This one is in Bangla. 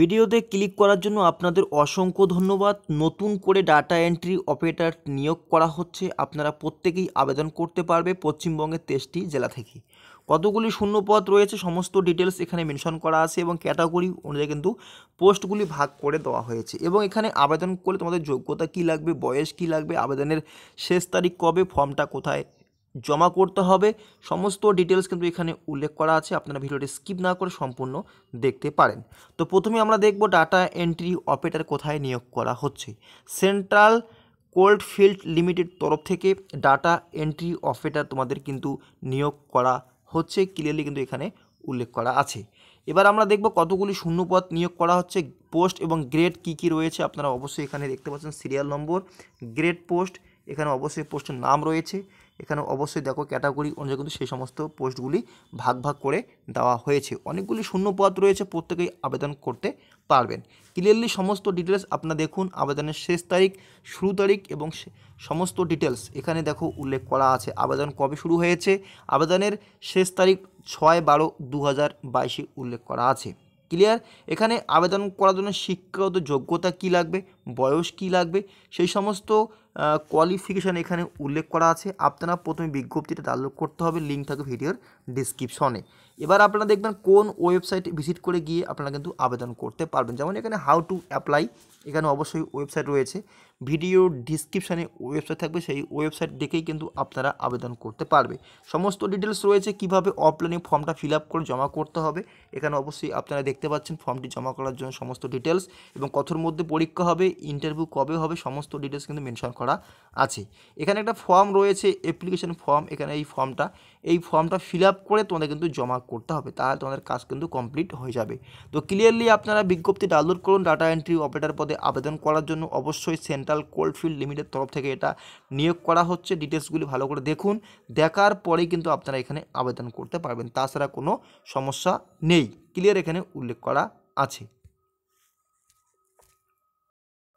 ভিডিওতে ক্লিক করার জন্য আপনাদের অসংখ্য ধন্যবাদ নতুন করে ডাটা এন্ট্রি অপারেটর নিয়োগ করা হচ্ছে আপনারা প্রত্যেকেই আবেদন করতে পারবে পশ্চিমবঙ্গের তেইশটি জেলা থেকে কতগুলি শূন্যপদ রয়েছে সমস্ত ডিটেলস এখানে মেনশন করা আছে এবং ক্যাটাগরি অনুযায়ী কিন্তু পোস্টগুলি ভাগ করে দেওয়া হয়েছে এবং এখানে আবেদন করলে তোমাদের যোগ্যতা কি লাগবে বয়স কি লাগবে আবেদনের শেষ তারিখ কবে ফর্মটা কোথায় জমা করতে হবে সমস্ত ডিটেলস কিন্তু এখানে উল্লেখ করা আছে আপনারা ভিডিওটি স্কিপ না করে সম্পূর্ণ দেখতে পারেন তো প্রথমে আমরা দেখব ডাটা এন্ট্রি অপারেটর কোথায় নিয়োগ করা হচ্ছে সেন্ট্রাল কোল্ড ফিল্ড লিমিটেড তরফ থেকে ডাটা এন্ট্রি অপারেটর তোমাদের কিন্তু নিয়োগ করা হচ্ছে ক্লিয়ারলি কিন্তু এখানে উল্লেখ করা আছে এবার আমরা দেখব কতগুলি শূন্যপদ নিয়োগ করা হচ্ছে পোস্ট এবং গ্রেড কি কি রয়েছে আপনারা অবশ্যই এখানে দেখতে পাচ্ছেন সিরিয়াল নম্বর গ্রেড পোস্ট এখানে অবশ্যই পোস্টের নাম রয়েছে এখানে অবশ্যই দেখো ক্যাটাগরি অনুযায়ী কিন্তু সেই সমস্ত পোস্টগুলি ভাগ ভাগ করে দেওয়া হয়েছে অনেকগুলি শূন্য পদ রয়েছে প্রত্যেকেই আবেদন করতে পারবেন ক্লিয়ারলি সমস্ত ডিটেলস আপনারা দেখুন আবেদনের শেষ তারিখ শুরু তারিখ এবং সমস্ত ডিটেলস এখানে দেখো উল্লেখ করা আছে আবেদন কবে শুরু হয়েছে আবেদনের শেষ তারিখ ছয় বারো দু হাজার বাইশে উল্লেখ করা আছে ক্লিয়ার এখানে আবেদন করার জন্য শিক্ষাগত যোগ্যতা কি লাগবে বয়স কি লাগবে সেই সমস্ত কোয়ালিফিকেশান এখানে উল্লেখ করা আছে আপনারা প্রথমে বিজ্ঞপ্তিটা ডাউনলোড করতে হবে লিঙ্ক থাকবে ভিডিওর ডিসক্রিপশনে এবার আপনারা দেখবেন কোন ওয়েবসাইট ভিজিট করে গিয়ে আপনারা কিন্তু আবেদন করতে পারবেন যেমন এখানে হাউ টু অ্যাপ্লাই এখানে অবশ্যই ওয়েবসাইট রয়েছে ভিডিও ডিসক্রিপশানে ওয়েবসাইট থাকবে সেই ওয়েবসাইট দেখেই কিন্তু আপনারা আবেদন করতে পারবে সমস্ত ডিটেলস রয়েছে কিভাবে অফলাইনে ফর্মটা ফিল আপ করে জমা করতে হবে এখানে অবশ্যই আপনারা দেখতে পাচ্ছেন ফর্মটি জমা করার জন্য সমস্ত ডিটেলস এবং কথোর মধ্যে পরীক্ষা হবে ইন্টারভিউ কবে হবে সমস্ত ডিটেলস কিন্তু মেনশন করা আছে এখানে একটা ফর্ম রয়েছে অ্যাপ্লিকেশন ফর্ম এখানে এই ফর্মটা এই ফর্মটা ফিল আপ করে তোমাদের কিন্তু জমা করতে হবে তাহলে তোমাদের কাজ কিন্তু কমপ্লিট হয়ে যাবে তো ক্লিয়ারলি আপনারা বিজ্ঞপ্তি ডাউনলোড করুন ডাটা এন্ট্রি অপারেটর পদে আবেদন করার জন্য অবশ্যই সেন্ট্রাল কোল্ডফিল্ড লিমিটেড তরফ থেকে এটা নিয়োগ করা হচ্ছে ডিটেলসগুলি ভালো করে দেখুন দেখার পরেই কিন্তু আপনারা এখানে আবেদন করতে পারবেন তাছাড়া কোনো সমস্যা নেই ক্লিয়ার এখানে উল্লেখ করা আছে